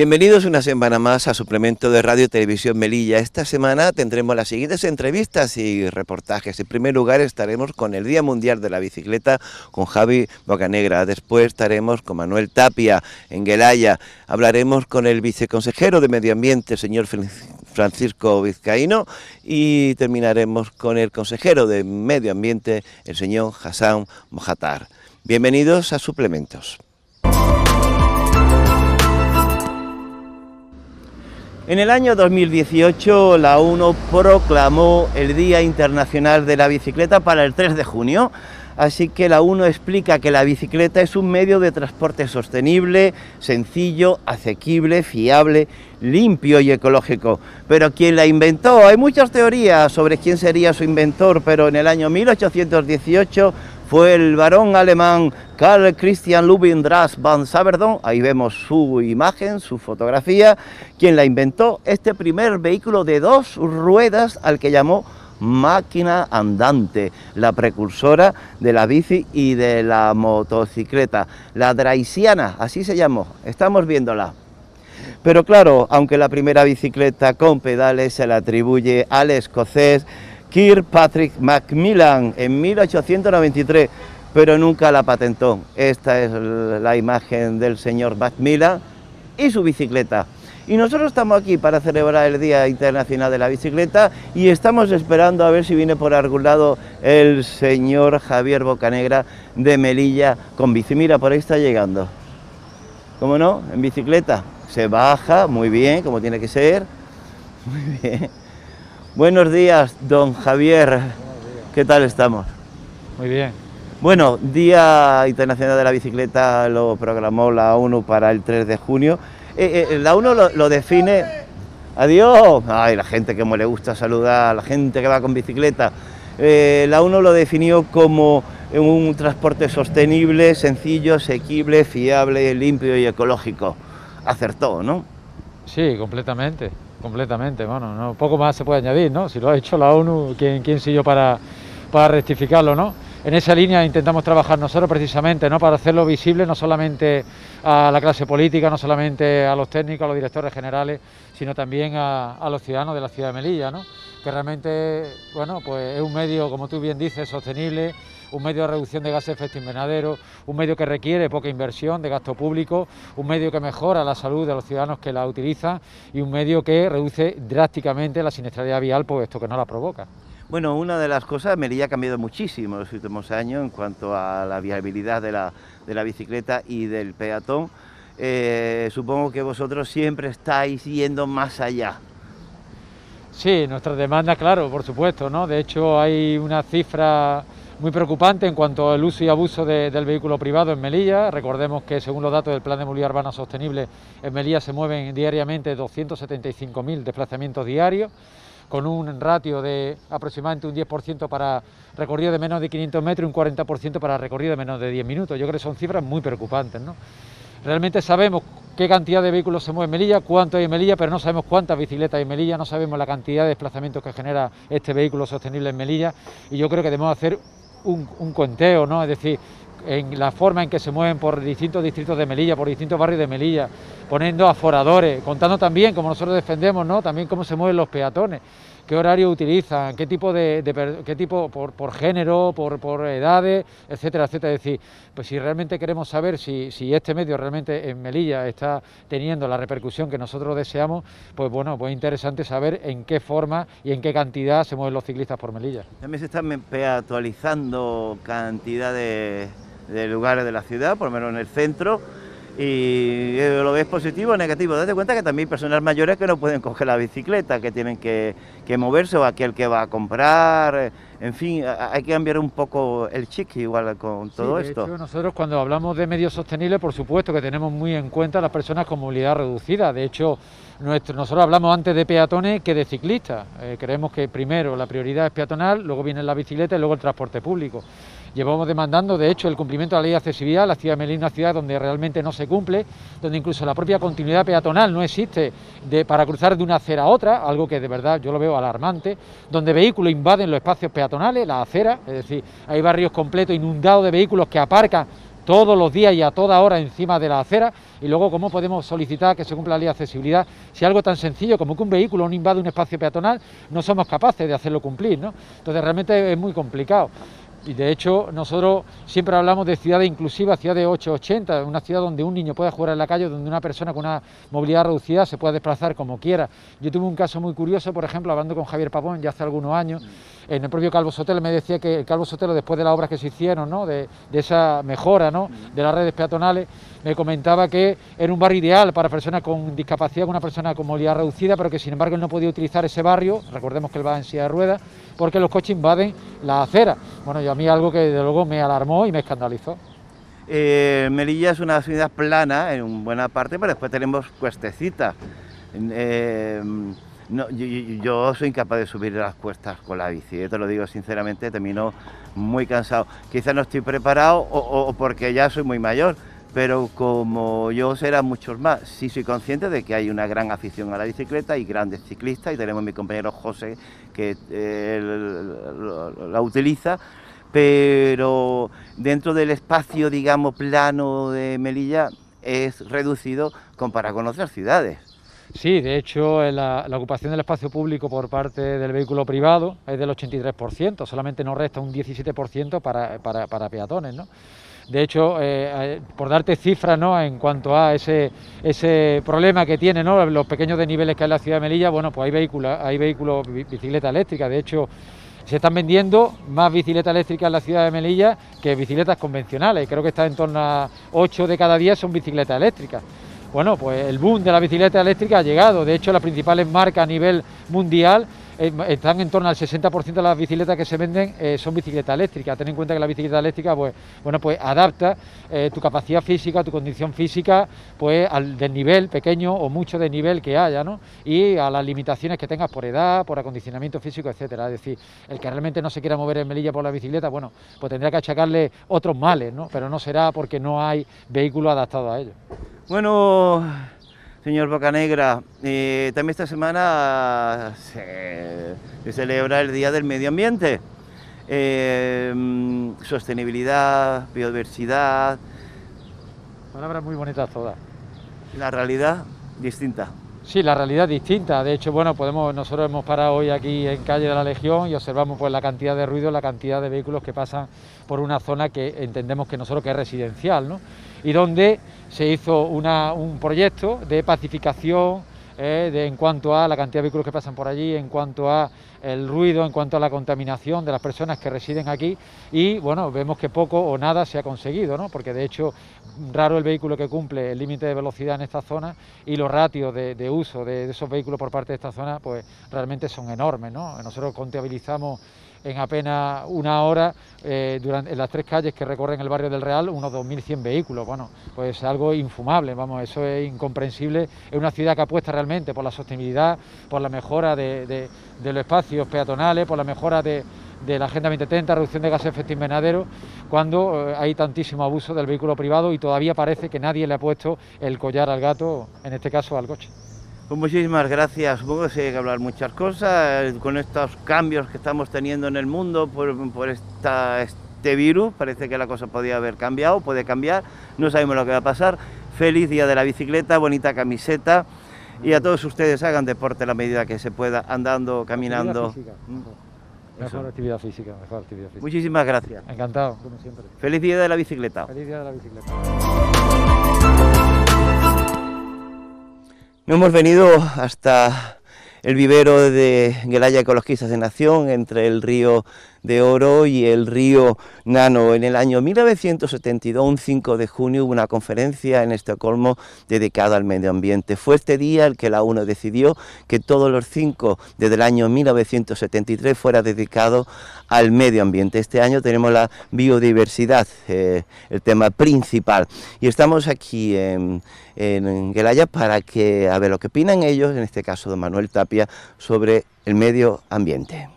Bienvenidos una semana más a suplemento de Radio Televisión Melilla. Esta semana tendremos las siguientes entrevistas y reportajes. En primer lugar estaremos con el Día Mundial de la Bicicleta con Javi Bocanegra. Después estaremos con Manuel Tapia en Gelaya. Hablaremos con el viceconsejero de Medio Ambiente, señor Francisco Vizcaíno. Y terminaremos con el consejero de Medio Ambiente, el señor Hassan Mojatar. Bienvenidos a Suplementos. En el año 2018 la UNO proclamó el Día Internacional de la Bicicleta para el 3 de junio, así que la UNO explica que la bicicleta es un medio de transporte sostenible, sencillo, asequible, fiable, limpio y ecológico. Pero quien la inventó, hay muchas teorías sobre quién sería su inventor, pero en el año 1818 fue el varón alemán Karl Christian Lubindras van Saverdon, ahí vemos su imagen, su fotografía, quien la inventó este primer vehículo de dos ruedas al que llamó máquina andante, la precursora de la bici y de la motocicleta, la Draisiana, así se llamó, estamos viéndola. Pero claro, aunque la primera bicicleta con pedales se la atribuye al escocés Kirkpatrick Macmillan en 1893, pero nunca la patentó. Esta es la imagen del señor Macmillan y su bicicleta. Y nosotros estamos aquí para celebrar el Día Internacional de la Bicicleta y estamos esperando a ver si viene por algún lado el señor Javier Bocanegra de Melilla con bicicleta... por ahí está llegando. ¿Cómo no? En bicicleta. Se baja, muy bien, como tiene que ser. Muy bien. Buenos días, don Javier. ¿Qué tal estamos? Muy bien. Bueno, Día Internacional de la Bicicleta lo programó la ONU para el 3 de junio. Eh, eh, la ONU lo, define... Adiós. Ay, la gente que le gusta saludar, la gente que va con bicicleta. Eh, la ONU lo definió como un transporte sostenible, sencillo, asequible, fiable, limpio y ecológico. Acertó, ¿no? Sí, completamente. Completamente, bueno, poco más se puede añadir, ¿no? Si lo ha hecho la ONU, ¿quién, quién soy yo para, para rectificarlo, ¿no? En esa línea intentamos trabajar nosotros precisamente, ¿no? Para hacerlo visible no solamente a la clase política, no solamente a los técnicos, a los directores generales, sino también a, a los ciudadanos de la ciudad de Melilla, ¿no? Que realmente, bueno, pues es un medio, como tú bien dices, sostenible, un medio de reducción de gases de efecto invernadero, un medio que requiere poca inversión de gasto público, un medio que mejora la salud de los ciudadanos que la utilizan y un medio que reduce drásticamente la siniestralidad vial, pues, esto que no la provoca. Bueno, una de las cosas, Melilla ha cambiado muchísimo en los últimos años en cuanto a la viabilidad de la, bicicleta y del peatón. Eh, supongo que vosotros siempre estáis yendo más allá. Sí, nuestra demanda, claro, por supuesto, ¿no? De hecho, hay una cifra muy preocupante en cuanto al uso y abuso del vehículo privado en Melilla. Recordemos que según los datos del Plan de Movilidad Urbana Sostenible, en Melilla se mueven diariamente 275.000 desplazamientos diarios, con un ratio de aproximadamente un 10% para recorrido de menos de 500 metros y un 40% para recorrido de menos de 10 minutos. Yo creo que son cifras muy preocupantes. ¿no? Realmente sabemos qué cantidad de vehículos se mueve en Melilla, cuánto hay en Melilla, pero no sabemos cuántas bicicletas hay en Melilla, no sabemos la cantidad de desplazamientos que genera este vehículo sostenible en Melilla y yo creo que debemos hacer un, cuenteo, conteo, ¿no? Es decir, en la forma en que se mueven por distintos distritos de Melilla, por distintos barrios de Melilla, poniendo aforadores, contando también, como nosotros defendemos, ¿no? también cómo se mueven los peatones qué horario utilizan, qué tipo de, qué tipo por, género, por, edades, etcétera, etcétera. Es decir, pues si realmente queremos saber si, este medio realmente en Melilla está teniendo la repercusión que nosotros deseamos, pues bueno, pues interesante saber en qué forma y en qué cantidad se mueven los ciclistas por Melilla. También se están actualizando cantidad de, de lugares de la ciudad, por lo menos en el centro y eh, lo ves positivo o negativo. Date cuenta que también hay personas mayores que no pueden coger la bicicleta, que tienen que, moverse, o aquel que va a comprar, eh, en fin, hay que cambiar un poco el chique igual con todo esto. nosotros cuando hablamos de medios sostenibles, por supuesto que tenemos muy en cuenta las personas con movilidad reducida. De hecho, nosotros hablamos antes de peatones que de ciclistas. Eh, creemos que primero la prioridad es peatonal, luego viene la bicicleta y luego el transporte público. Llevamos demandando, de hecho, el cumplimiento de la ley de accesibilidad. La ciudad de Melilla es una ciudad donde realmente no se cumple, donde incluso la propia continuidad peatonal no existe para cruzar de una acera a otra, algo que de verdad yo lo veo alarmante, donde vehículos invaden los espacios peatonales, las acera, es decir, hay barrios completos inundados de vehículos que aparcan todos los días y a toda hora encima de la acera y luego cómo podemos solicitar que se cumpla la ley de accesibilidad si algo tan sencillo como que un vehículo no invade un espacio peatonal no somos capaces de hacerlo cumplir, Entonces realmente es muy complicado. Y de hecho, nosotros siempre hablamos de ciudad inclusiva... ...ciudad de 880, una ciudad donde un niño pueda jugar en la calle, donde una persona con una movilidad reducida se pueda desplazar como quiera. Yo tuve un caso muy curioso, por ejemplo, hablando con Javier Pavón ya hace algunos años, mm. en el propio Calvo Sotelo me decía que el Calvo Sotelo, después de las obras que se hicieron, ¿no? de, de esa mejora ¿no? Mm. de las redes peatonales, me comentaba que era un barrio ideal para personas con discapacidad, una persona con movilidad reducida, pero que sin embargo él no podía utilizar ese barrio, recordemos que él va en silla de ruedas, porque los coches invaden la acera. Bueno, yo a mí algo que de luego me alarmó y me escandalizó. Eh, Melilla es una ciudad plana en buena parte, pero después tenemos cuestecitas. Eh, yo, soy incapaz de subir las cuestas con la bici, eh, te lo digo sinceramente, termino muy cansado. Quizás no estoy preparado o porque ya soy muy mayor, pero como yo será muchos más, sí soy consciente de que hay una gran afición a la bicicleta y grandes ciclistas, y tenemos mi compañero José que eh, la utiliza, pero dentro del espacio, digamos, plano de Melilla es reducido comparado con otras ciudades. Sí, de hecho, la, ocupación del espacio público por parte del vehículo privado es del 83%, solamente nos resta un 17% para, para peatones, ¿no? De hecho, eh, eh, por darte cifras ¿no? en cuanto a ese, problema que tiene los pequeños niveles que hay en la ciudad de Melilla, bueno, pues hay vehículos, hay vehículos, bicicletas eléctricas. De hecho, se están vendiendo más bicicletas eléctricas en la ciudad de Melilla que bicicletas convencionales. Creo que está en torno a 8 de cada 10 son bicicletas eléctricas. Bueno, pues el boom de la bicicleta eléctrica ha llegado. De hecho, las principales marcas a nivel mundial eh, están en torno al 60% de las bicicletas que se venden eh, son bicicletas eléctricas. Ten en cuenta que la bicicleta eléctrica, pues, bueno, pues adapta eh, tu capacidad física, tu condición física, pues al desnivel pequeño o mucho de nivel que haya, ¿no? Y a las limitaciones que tengas por edad, por acondicionamiento físico, etcétera. Es decir, el que realmente no se quiera mover en Melilla por la bicicleta, bueno, pues tendrá que achacarle otros males, ¿no? Pero no será porque no hay vehículo adaptado a ello. Bueno. Señor Bocanegra, eh, también esta semana se, celebra el Día del Medio Ambiente. Eh, sostenibilidad, biodiversidad. Palabras muy bonitas todas. La realidad distinta. Sí, la realidad distinta. De hecho, bueno, podemos, nosotros hemos parado hoy aquí en calle de la Legión y observamos pues la cantidad de ruido, la cantidad de vehículos que pasan por una zona que entendemos que nosotros que es residencial, ¿no? y donde se hizo una, un proyecto de pacificación eh, de, en cuanto a la cantidad de vehículos que pasan por allí, en cuanto a el ruido, en cuanto a la contaminación de las personas que residen aquí y bueno, vemos que poco o nada se ha conseguido, ¿no? porque de hecho raro el vehículo que cumple el límite de velocidad en esta zona y los ratios de, uso de, esos vehículos por parte de esta zona pues realmente son enormes. Nosotros contabilizamos en apenas una hora eh, durante, en las tres calles que recorren el barrio del Real unos 2.100 vehículos. Bueno, pues algo infumable, vamos, eso es incomprensible es una ciudad que apuesta realmente por la sostenibilidad, por la mejora de, de, los espacios peatonales, por la mejora de, de la Agenda 2030, reducción de gases de efecto invernadero, cuando eh, hay tantísimo abuso del vehículo privado y todavía parece que nadie le ha puesto el collar al gato, en este caso al coche. Pues muchísimas gracias. Supongo que se hay que hablar muchas cosas eh, con estos cambios que estamos teniendo en el mundo por, este virus. Parece que la cosa podía haber cambiado, puede cambiar. No sabemos lo que va a pasar. Feliz día de la bicicleta, bonita camiseta. Y a todos ustedes hagan deporte a la medida que se pueda, andando, caminando. ¿Mm? mejor actividad física, mejor actividad física. Muchísimas gracias. Encantado, como siempre. Feliz día de la bicicleta. Feliz día de la bicicleta. Hemos venido hasta el vivero de Gelaya Ecologistas de Nación, entre el río de Oro y el río Nano. En el año 1972, un 5 de junio, hubo una conferencia en Estocolmo dedicada al medio ambiente. Fue este día el que la UNO decidió que todos los cinco desde el año 1973 fuera dedicado al medio ambiente. Este año tenemos la biodiversidad, eh, el tema principal. Y estamos aquí en, en Gelaya para que a ver lo que opinan ellos, en este caso don Manuel Tapia, sobre el medio ambiente.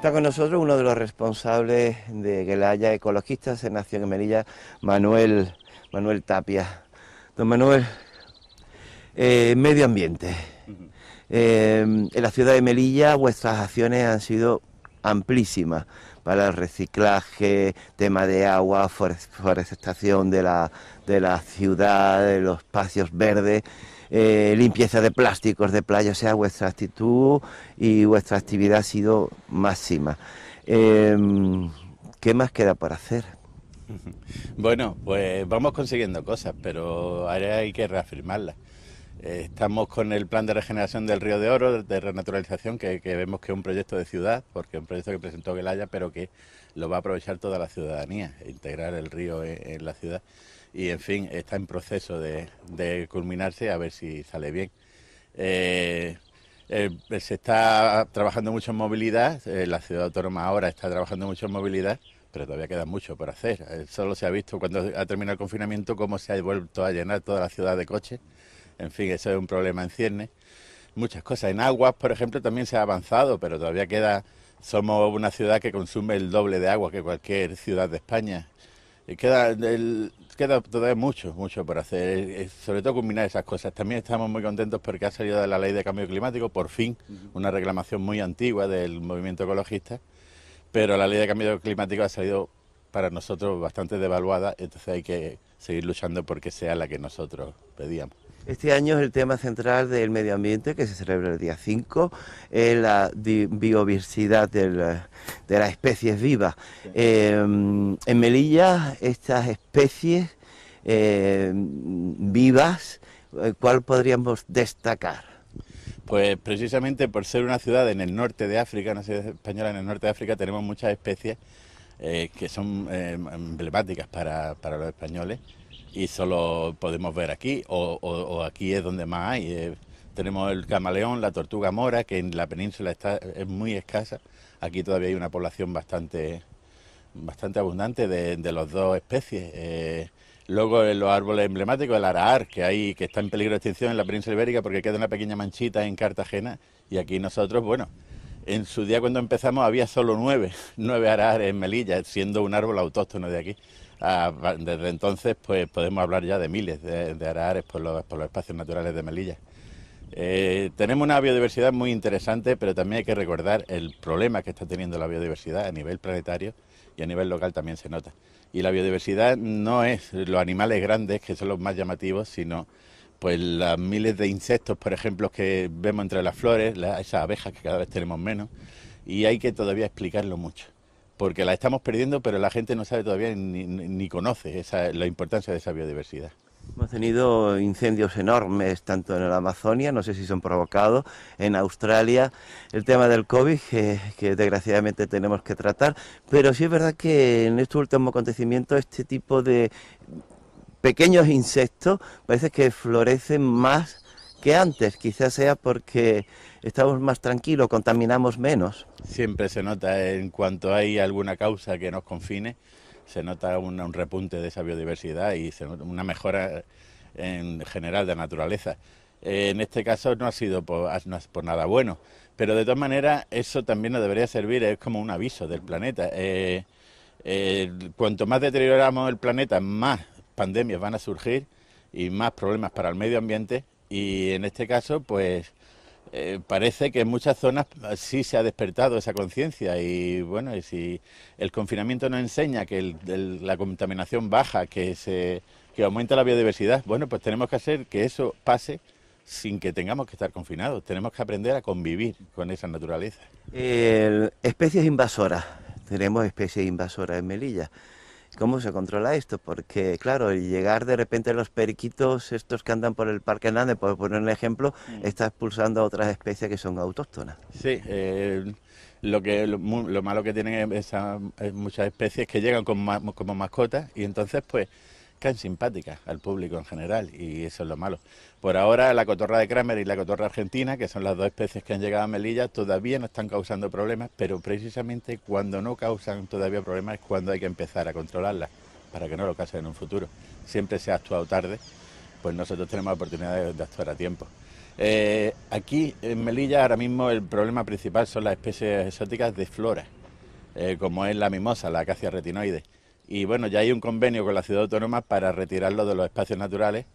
Está con nosotros uno de los responsables de Gelaya Ecologistas en Nación en Melilla, Manuel, Manuel Tapia. Don Manuel, eh, medio ambiente. Eh, en la ciudad de Melilla vuestras acciones han sido amplísimas para el reciclaje, tema de agua, forestación de la, de la ciudad, de los espacios verdes. Eh, limpieza de plásticos de playa, sea, vuestra actitud y vuestra actividad ha sido máxima. Em, ¿Qué más queda por hacer? Bueno, pues vamos consiguiendo cosas, pero ahora hay que reafirmarlas. Eh, estamos con el plan de regeneración del Río de Oro, de renaturalización, que, vemos que es un proyecto de ciudad, porque es un proyecto que presentó Gelaya, pero que lo va a aprovechar toda la ciudadanía, e integrar el río en la ciudad y en fin, está en proceso de, culminarse a ver si sale bien. Eh, eh, se está trabajando mucho en movilidad, eh, la ciudad autónoma ahora está trabajando mucho en movilidad, pero todavía queda mucho por hacer. solo se ha visto cuando ha terminado el confinamiento cómo se ha vuelto a llenar toda la ciudad de coches. En fin, eso es un problema en ciernes. Muchas cosas. En aguas, por ejemplo, también se ha avanzado, pero todavía queda... Somos una ciudad que consume el doble de agua que cualquier ciudad de España Queda, el, queda todavía mucho, mucho por hacer, eh, eh, sobre todo combinar esas cosas. También estamos muy contentos porque ha salido la ley de cambio climático, por fin, una reclamación muy antigua del movimiento ecologista, pero la ley de cambio climático ha salido para nosotros bastante devaluada, entonces hay que seguir luchando porque sea la que nosotros pedíamos. Este año es el tema central del medio ambiente que se celebra el día 5, ...es eh, la biodiversidad de, las especies vivas. Eh, en Melilla, estas especies eh, vivas, ¿cuál podríamos destacar? Pues precisamente por ser una ciudad en el norte de África, una ciudad española en el norte de África, tenemos muchas especies que son emblemáticas para los españoles y solo podemos ver aquí, o, aquí es donde más hay. Eh, tenemos el camaleón, la tortuga mora, que en la península está, es muy escasa. Aquí todavía hay una población bastante, bastante abundante de, las dos especies. Eh. luego eh, los árboles emblemáticos, el araar, que, hay, que está en peligro de extinción en la península ibérica porque queda una pequeña manchita en Cartagena. Y aquí nosotros, bueno, en su día cuando empezamos había solo nueve, nueve en Melilla, siendo un árbol autóctono de aquí. Ah, desde entonces pues podemos hablar ya de miles de, de arares por los, espacios naturales de Melilla. Eh, tenemos una biodiversidad muy interesante, pero también hay que recordar el problema que está teniendo la biodiversidad a nivel planetario y a nivel local también se nota. Y la biodiversidad no es los animales grandes, que son los más llamativos, sino pues las miles de insectos, por ejemplo, que vemos entre las flores, esas abejas que cada vez tenemos menos, y hay que todavía explicarlo mucho porque la estamos perdiendo, pero la gente no sabe todavía ni, conoce la importancia de esa biodiversidad. Hemos tenido incendios enormes, tanto en la Amazonia, no sé si son provocados, en Australia, el tema del COVID, que, que, desgraciadamente tenemos que tratar, pero sí es verdad que en este último acontecimiento este tipo de pequeños insectos parece que florecen más que antes, quizás sea porque estamos más tranquilos, contaminamos menos. Siempre se nota eh, en cuanto hay alguna causa que nos confine, se nota un, repunte de esa biodiversidad y una mejora eh, en general de la naturaleza. Eh, en este caso no ha sido ah, por, nada bueno, pero de todas maneras eso también nos debería servir, es como un aviso del planeta. cuanto más deterioramos el planeta, más pandemias van a surgir y más problemas para el medio ambiente y en este caso, pues eh, parece que en muchas zonas sí se ha despertado esa conciencia y bueno, y si el confinamiento nos enseña que la contaminación baja, que, se, que aumenta la biodiversidad, bueno, pues tenemos que hacer que eso pase sin que tengamos que estar confinados. Tenemos que aprender a convivir con esa naturaleza. especies invasoras. Tenemos especies invasoras en Melilla. ¿Cómo se controla esto? Porque, claro, llegar de repente los periquitos, estos que andan por el Parque Hernández, por poner un ejemplo, mm. está expulsando a otras especies que son autóctonas. Sí, eh, lo, que, lo, malo que tienen es muchas especies que llegan como mascotas y entonces, pues, caen simpáticas al público en general y eso es lo malo. Por ahora la cotorra de Kramer y la cotorra argentina, que son las dos especies que han llegado a Melilla, todavía no están causando problemas, pero precisamente cuando no causan todavía problemas es cuando hay que empezar a controlarlas para que no lo casen en un futuro. Siempre se ha actuado tarde, pues nosotros tenemos oportunidades oportunidad de, actuar a tiempo. Eh, aquí en Melilla ahora mismo el problema principal son las especies exóticas de flora, eh, como es la mimosa, la acacia retinoide y bueno, ya hay un convenio con la ciudad autónoma para retirarlo de los espacios naturales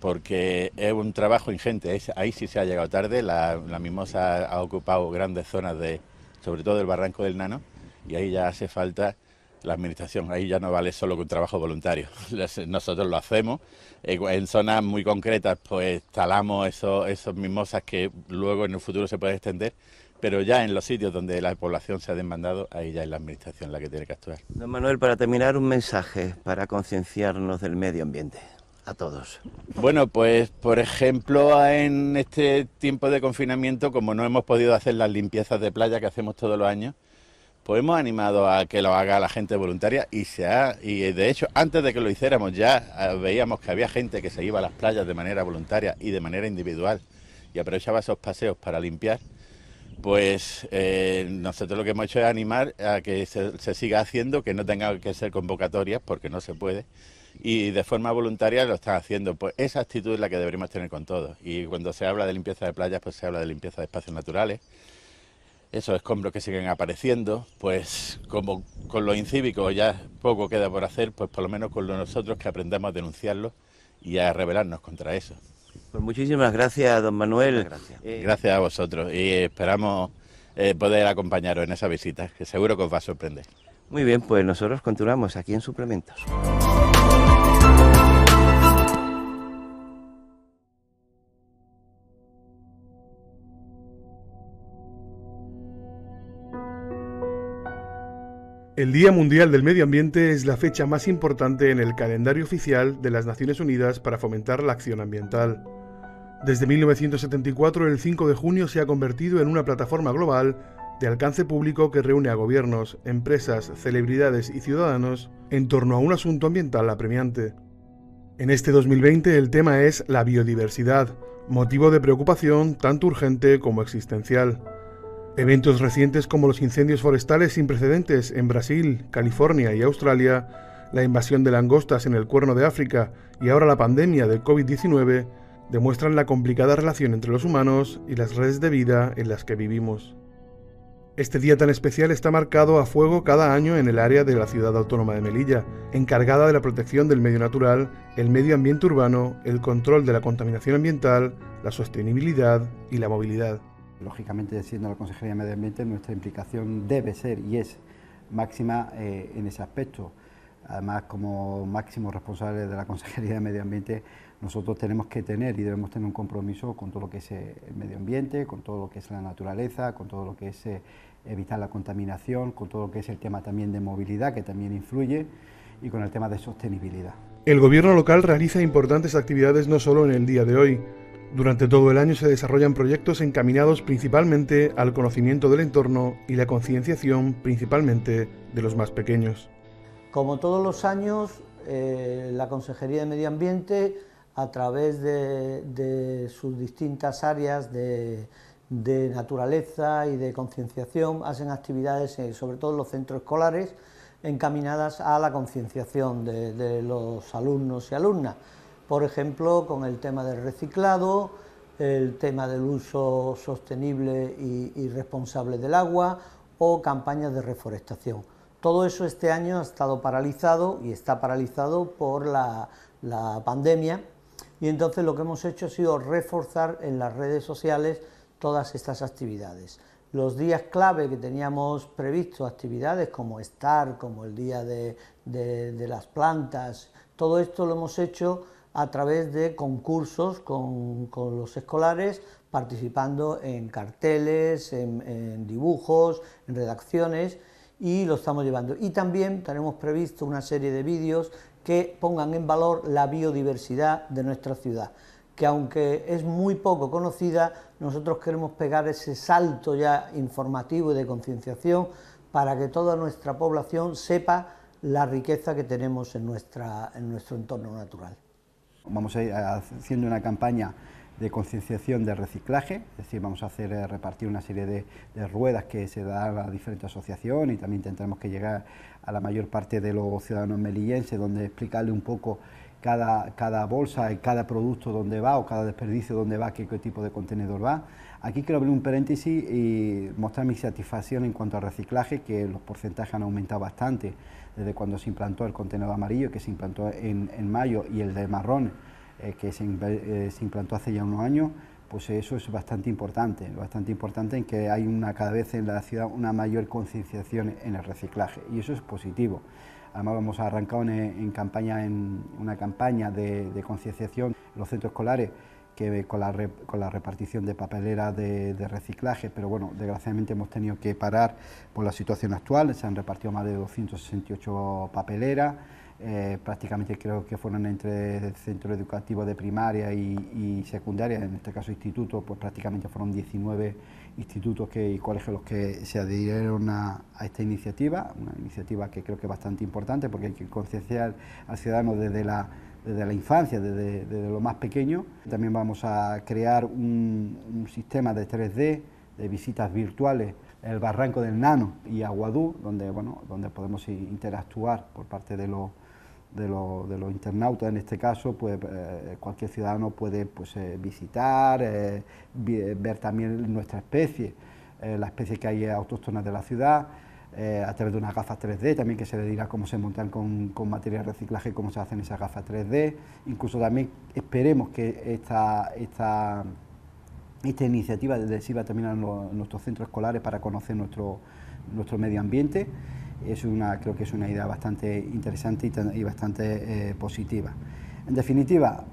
porque es un trabajo ingente, ahí sí se ha llegado tarde, la, la, mimosa ha ocupado grandes zonas de, sobre todo el barranco del Nano, y ahí ya hace falta la administración, ahí ya no vale solo con trabajo voluntario, nosotros lo hacemos, eh, en zonas muy concretas pues talamos esos, esos mimosas que luego en el futuro se pueden extender, pero ya en los sitios donde la población se ha demandado, ahí ya es la administración la que tiene que actuar. Don Manuel, para terminar, un mensaje para concienciarnos del medio ambiente. A todos. Bueno, pues por ejemplo, en este tiempo de confinamiento, como no hemos podido hacer las limpiezas de playa que hacemos todos los años, pues hemos animado a que lo haga la gente voluntaria y se ha, y de hecho antes de que lo hiciéramos ya ah, veíamos que había gente que se iba a las playas de manera voluntaria y de manera individual y aprovechaba esos paseos para limpiar pues eh, nosotros lo que hemos hecho es animar a que se, siga haciendo, que no tenga que ser convocatorias, porque no se puede, y de forma voluntaria lo están haciendo. Pues esa actitud es la que deberíamos tener con todos. Y cuando se habla de limpieza de playas, pues se habla de limpieza de espacios naturales, esos escombros que siguen apareciendo, pues como con lo incívico ya poco queda por hacer, pues por lo menos con nosotros que aprendamos a denunciarlo y a rebelarnos contra eso. Pues muchísimas gracias, don Manuel. Eh, gracias, a vosotros y esperamos eh, poder acompañaros en esa visita, que seguro que os va a sorprender. Muy bien, pues nosotros continuamos aquí en Suplementos. El Día Mundial del Medio Ambiente es la fecha más importante en el calendario oficial de las Naciones Unidas para fomentar la acción ambiental. Desde 1974, el 5 de junio se ha convertido en una plataforma global de alcance público que reúne a gobiernos, empresas, celebridades y ciudadanos en torno a un asunto ambiental apremiante. En este 2020 el tema es la biodiversidad, motivo de preocupación tanto urgente como existencial. Eventos recientes como los incendios forestales sin precedentes en Brasil, California y Australia, la invasión de langostas en el Cuerno de África y ahora la pandemia del COVID-19 demuestran la complicada relación entre los humanos y las redes de vida en las que vivimos. Este día tan especial está marcado a fuego cada año en el área de la ciudad autónoma de Melilla, encargada de la protección del medio natural, el medio ambiente urbano, el control de la contaminación ambiental, la sostenibilidad y la movilidad. Lógicamente, siendo la Consejería de Medio Ambiente, nuestra implicación debe ser y es máxima eh, en ese aspecto. Además, como máximo responsable de la Consejería de Medio Ambiente, nosotros tenemos que tener y debemos tener un compromiso con todo lo que es eh, el medio ambiente, con todo lo que es la naturaleza, con todo lo que es eh, evitar la contaminación, con todo lo que es el tema también de movilidad, que también influye, y con el tema de sostenibilidad. El gobierno local realiza importantes actividades no solo en el día de hoy. Durante todo el año se desarrollan proyectos encaminados principalmente al conocimiento del entorno y la concienciación principalmente de los más pequeños. Como todos los años, eh, la Consejería de Medio Ambiente a través de, sus distintas áreas de, naturaleza y de concienciación, hacen actividades, eh, sobre todo en los centros escolares, encaminadas a la concienciación de, los alumnos y alumnas. Por ejemplo, con el tema del reciclado, el tema del uso sostenible y, responsable del agua o campañas de reforestación. Todo eso este año ha estado paralizado y está paralizado por la pandemia y entonces lo que hemos hecho ha sido reforzar en las redes sociales todas estas actividades. Los días clave que teníamos previsto, actividades como estar, como el día de, las plantas, todo esto lo hemos hecho a través de concursos con, los escolares, participando en carteles, en dibujos, en redacciones y lo estamos llevando. Y también tenemos previsto una serie de vídeos que pongan en valor la biodiversidad de nuestra ciudad, que aunque es muy poco conocida, nosotros queremos pegar ese salto ya informativo y de concienciación para que toda nuestra población sepa la riqueza que tenemos en, nuestra, en nuestro entorno natural. Vamos a ir haciendo una campaña de concienciación de reciclaje, es decir, vamos a hacer eh, repartir una serie de, ruedas que se dan a diferentes asociaciones y también tendremos que llegar a la mayor parte de los ciudadanos melillenses, donde explicarle un poco cada, cada bolsa y cada producto donde va o cada desperdicio donde va, qué, tipo de contenedor va. Aquí quiero abrir un paréntesis y mostrar mi satisfacción en cuanto al reciclaje, que los porcentajes han aumentado bastante desde cuando se implantó el contenedor amarillo, que se implantó en mayo, y el de marrón eh, que eh, se, implantó hace ya unos años, pues eso es bastante importante, bastante importante en que hay una cada vez en la ciudad una mayor concienciación en el reciclaje y eso es positivo. Además vamos a en, campaña, en una campaña de, concienciación en los centros escolares que con la, con la, repartición de papeleras de, reciclaje, pero bueno, desgraciadamente hemos tenido que parar por la situación actual, se han repartido más de 268 papeleras eh, prácticamente creo que fueron entre centros educativos de primaria y, secundaria, en este caso institutos, pues prácticamente fueron 19 institutos que, y colegios los que se adhirieron a, esta iniciativa, una iniciativa que creo que es bastante importante porque hay que concienciar al ciudadano desde la, la infancia, desde, desde, lo más pequeño. También vamos a crear un, un sistema de 3D, de visitas virtuales el barranco del Nano y Aguadú, donde, bueno, donde podemos interactuar por parte de los de, los internautas, en este caso, pues eh, cualquier ciudadano puede pues, eh, visitar, eh, ver también nuestra especie, la especie que hay autóctonas de la ciudad, a través de unas gafas 3D, también que se le dirá cómo se montan con, material de reciclaje, cómo se hacen esas gafas 3D, incluso también esperemos que esta, esta, esta iniciativa de también a, nuestros centros escolares para conocer nuestro, nuestro medio ambiente es una, creo que es una idea bastante interesante y, bastante eh, positiva. En definitiva,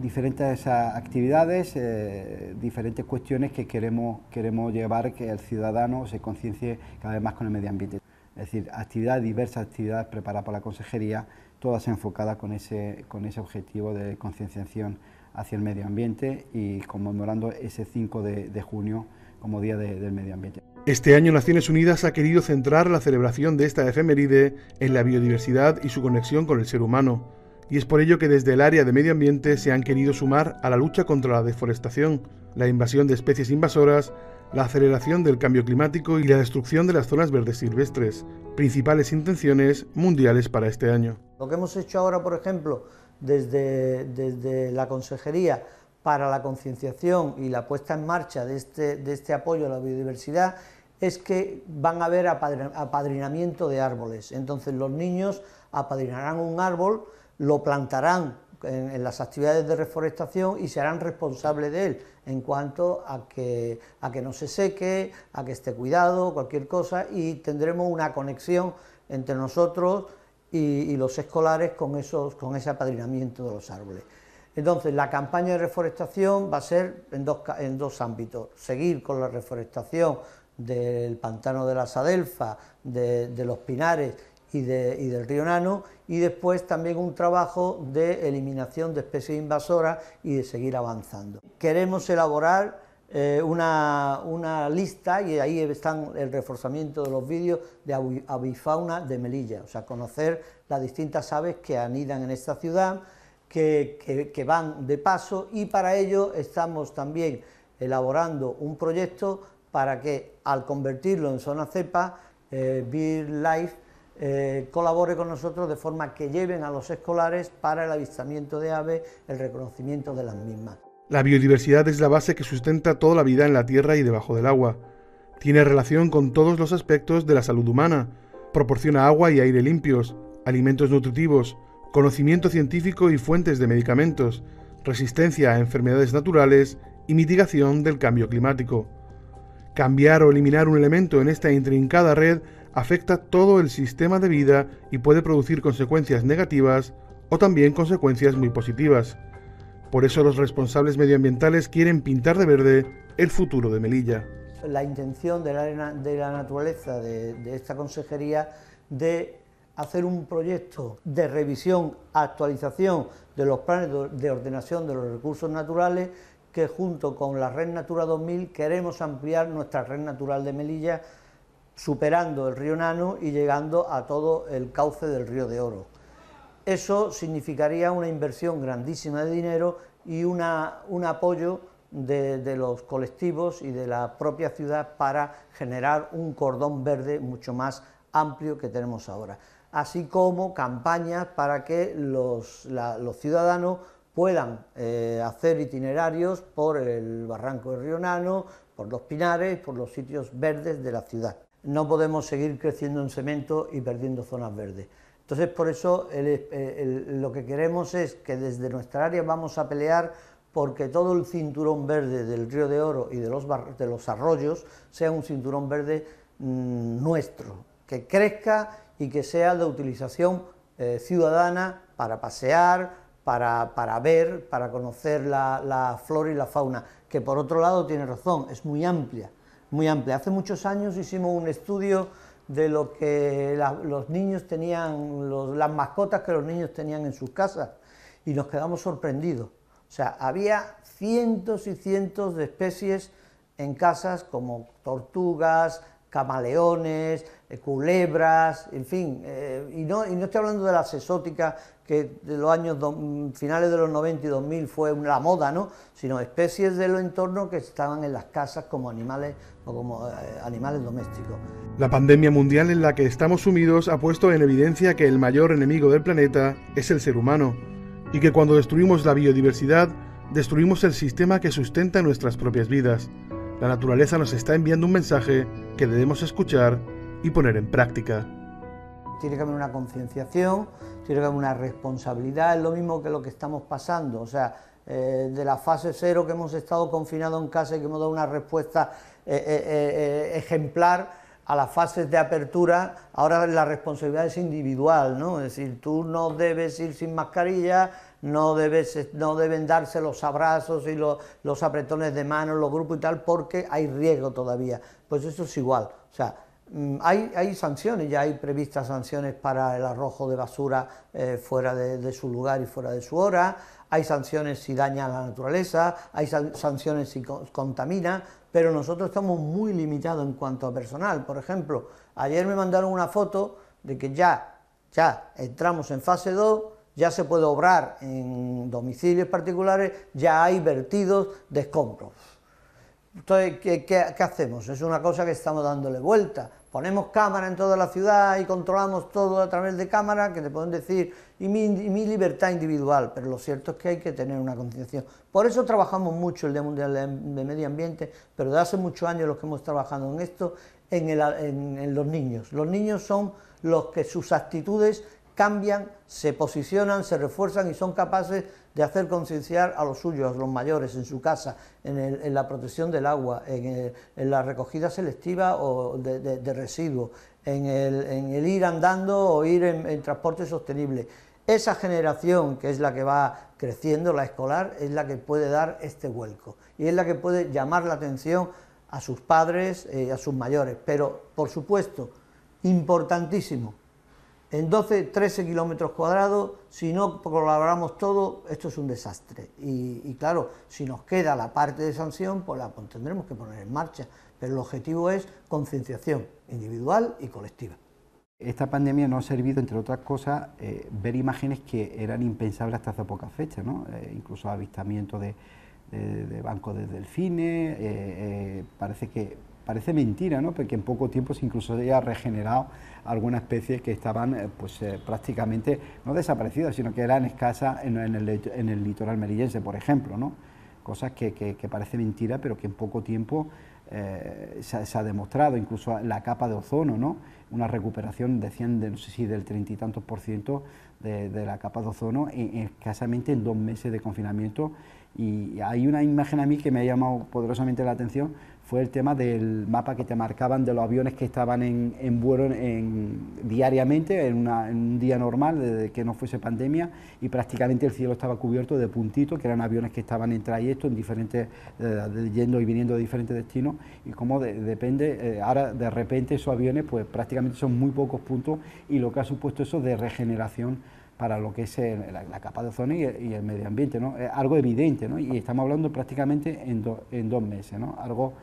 diferentes eh, actividades, eh, diferentes cuestiones que queremos, queremos llevar que el ciudadano se conciencie cada vez más con el medio ambiente. Es decir, actividades, diversas actividades preparadas por la consejería, todas enfocadas con ese, con ese objetivo de concienciación hacia el medio ambiente y conmemorando ese 5 de, junio como Día del Medio Ambiente. Este año Naciones Unidas ha querido centrar la celebración de esta efeméride en la biodiversidad y su conexión con el ser humano, y es por ello que desde el área de medio ambiente se han querido sumar a la lucha contra la deforestación, la invasión de especies invasoras, la aceleración del cambio climático y la destrucción de las zonas verdes silvestres, principales intenciones mundiales para este año. Lo que hemos hecho ahora, por ejemplo, desde, desde la Consejería para la concienciación y la puesta en marcha de este, de este apoyo a la biodiversidad es que van a haber apadrinamiento de árboles. Entonces los niños apadrinarán un árbol, lo plantarán en, las actividades de reforestación y serán responsables de él en cuanto a que, a que no se seque, a que esté cuidado, cualquier cosa, y tendremos una conexión entre nosotros y, los escolares con, esos, con ese apadrinamiento de los árboles. Entonces, la campaña de reforestación va a ser en dos, en dos ámbitos, seguir con la reforestación del pantano de las adelfas... de, los Pinares y, del río Nano, y después también un trabajo de eliminación de especies invasoras y de seguir avanzando. Queremos elaborar eh, una, lista, y ahí están el reforzamiento de los vídeos, de avifauna de Melilla, o sea, conocer las distintas aves que anidan en esta ciudad, que van de paso, y para ello estamos también elaborando un proyecto para que al convertirlo en zona cepa, eh, Life eh, colabore con nosotros de forma que lleven a los escolares para el avistamiento de aves, el reconocimiento de las mismas. La biodiversidad es la base que sustenta toda la vida en la Tierra y debajo del agua. Tiene relación con todos los aspectos de la salud humana. Proporciona agua y aire limpios, alimentos nutritivos, conocimiento científico y fuentes de medicamentos, resistencia a enfermedades naturales y mitigación del cambio climático. Cambiar o eliminar un elemento en esta intrincada red afecta todo el sistema de vida y puede producir consecuencias negativas o también consecuencias muy positivas. Por eso los responsables medioambientales quieren pintar de verde el futuro de Melilla. La intención de la, naturaleza de, de esta consejería de hacer un proyecto de revisión, actualización de los planes de ordenación de los recursos naturales que junto con la Red Natura 2000 queremos ampliar nuestra red natural de Melilla, superando el río Nano y llegando a todo el cauce del río de Oro. Eso significaría una inversión grandísima de dinero y un apoyo de, los colectivos y de la propia ciudad para generar un cordón verde mucho más amplio que tenemos ahora, así como campañas para que los ciudadanos puedan eh, hacer itinerarios por el barranco de Nano... por los pinares, por los sitios verdes de la ciudad. No podemos seguir creciendo en cemento y perdiendo zonas verdes. Entonces, por eso eh, lo que queremos es que desde nuestra área vamos a pelear porque todo el cinturón verde del Río de Oro y de los, de los arroyos sea un cinturón verde mm, nuestro, que crezca y que sea de utilización eh, ciudadana para pasear, para, para ver, para conocer la, la flora y la fauna, que por otro lado tiene razón, es muy amplia, muy amplia. Hace muchos años hicimos un estudio de lo que los niños tenían, las mascotas que los niños tenían en sus casas, y nos quedamos sorprendidos. O sea, había cientos y cientos de especies en casas como tortugas, camaleones, eh, culebras, en fin, eh, y, no, y no estoy hablando de las exóticas que de los años finales de los 90 y 2000 fue una moda, ¿no? sino especies de los entornos que estaban en las casas como animales o como eh, animales domésticos. La pandemia mundial en la que estamos sumidos ha puesto en evidencia que el mayor enemigo del planeta es el ser humano y que cuando destruimos la biodiversidad, destruimos el sistema que sustenta nuestras propias vidas. La naturaleza nos está enviando un mensaje que debemos escuchar y poner en práctica. Tiene que haber una concienciación tiene que es una responsabilidad, es lo mismo que lo que estamos pasando, o sea, eh, de la fase cero que hemos estado confinados en casa y que hemos dado una respuesta eh, eh, ejemplar a las fases de apertura, ahora la responsabilidad es individual, ¿no? Es decir, tú no debes ir sin mascarilla, no, deben darse los abrazos y los, los apretones de manos, los grupos y tal, porque hay riesgo todavía. Pues eso es igual, o sea, Mm, hay, sanciones, ya hay previstas sanciones para el arrojo de basura eh, fuera de, su lugar y fuera de su hora, hay sanciones si daña a la naturaleza, hay sanciones si contamina, pero nosotros estamos muy limitados en cuanto a personal. Por ejemplo, ayer me mandaron una foto de que ya, ya entramos en fase 2, ya se puede obrar en domicilios particulares, ya hay vertidos de escombros. Entonces, ¿qué, hacemos? Es una cosa que estamos dándole vuelta. Ponemos cámara en toda la ciudad y controlamos todo a través de cámara, que te pueden decir, y mi, libertad individual, pero lo cierto es que hay que tener una concienciación. Por eso trabajamos mucho el de Medio Ambiente, pero de hace muchos años los que hemos trabajado en esto, en los niños. Los niños son los que sus actitudes cambian, se posicionan, se refuerzan y son capaces de hacer concienciar a los suyos, a los mayores, en su casa, en, la protección del agua, en, la recogida selectiva o de, residuos, en el, ir andando o ir en transporte sostenible. Esa generación que es la que va creciendo, la escolar, es la que puede dar este vuelco y es la que puede llamar la atención a sus padres y eh, a sus mayores. Pero, por supuesto, importantísimo, en 12, 13 kilómetros cuadrados, si no colaboramos todo, esto es un desastre. Y, claro, si nos queda la parte de sanción, pues la tendremos que poner en marcha. Pero el objetivo es concienciación individual y colectiva. Esta pandemia nos ha servido, entre otras cosas, eh, ver imágenes que eran impensables hasta hace pocas fechas, ¿no? Eh, incluso avistamiento de, de, bancos de delfines, eh, parece que parece mentira, ¿no? Porque en poco tiempo se incluso ha regenerado algunas especies que estaban eh, pues eh, prácticamente no desaparecidas, sino que eran escasas en, el, litoral merillense, por ejemplo, Cosas que, que, parece mentira, pero que en poco tiempo eh, se, ha demostrado, incluso la capa de ozono, ¿no? Una recuperación, decían, sé si del treinta y tantos por ciento de, la capa de ozono, escasamente en dos meses de confinamiento y hay una imagen a mí que me ha llamado poderosamente la atención, fue el tema del mapa que te marcaban de los aviones que estaban en, en vuelo diariamente, en, en, un día normal, desde que no fuese pandemia, y prácticamente el cielo estaba cubierto de puntitos, que eran aviones que estaban en trayecto, en diferentes, eh, yendo y viniendo de diferentes destinos, y como depende, eh, ahora de repente esos aviones, pues prácticamente son muy pocos puntos, y lo que ha supuesto eso de regeneración para lo que es la, capa de ozono y el, medio ambiente, ¿no? Es algo evidente, ¿no? Y estamos hablando prácticamente en, en dos meses, ¿no? Algo,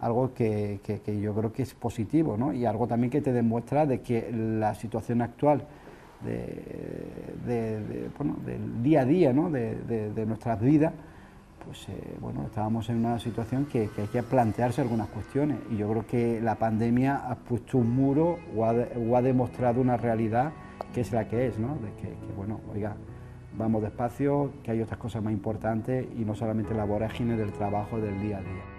algo que, yo creo que es positivo, ¿no? Y algo también que te demuestra de que la situación actual del día a día, De, nuestras vidas, pues eh, bueno, estábamos en una situación que, hay que plantearse algunas cuestiones y yo creo que la pandemia ha puesto un muro o ha demostrado una realidad que es la que es, ¿no? De que, que, bueno, oiga, vamos despacio, que hay otras cosas más importantes y no solamente la vorágine del trabajo del día a día.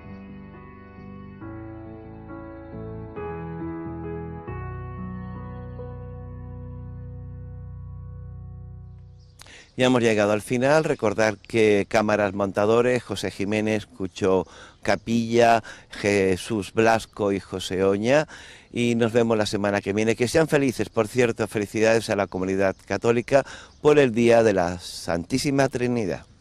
Ya hemos llegado al final. Recordar que cámaras montadores, José Jiménez, Cucho Capilla, Jesús Blasco y José Oña. Y nos vemos la semana que viene. Que sean felices, por cierto, felicidades a la comunidad católica por el Día de la Santísima Trinidad.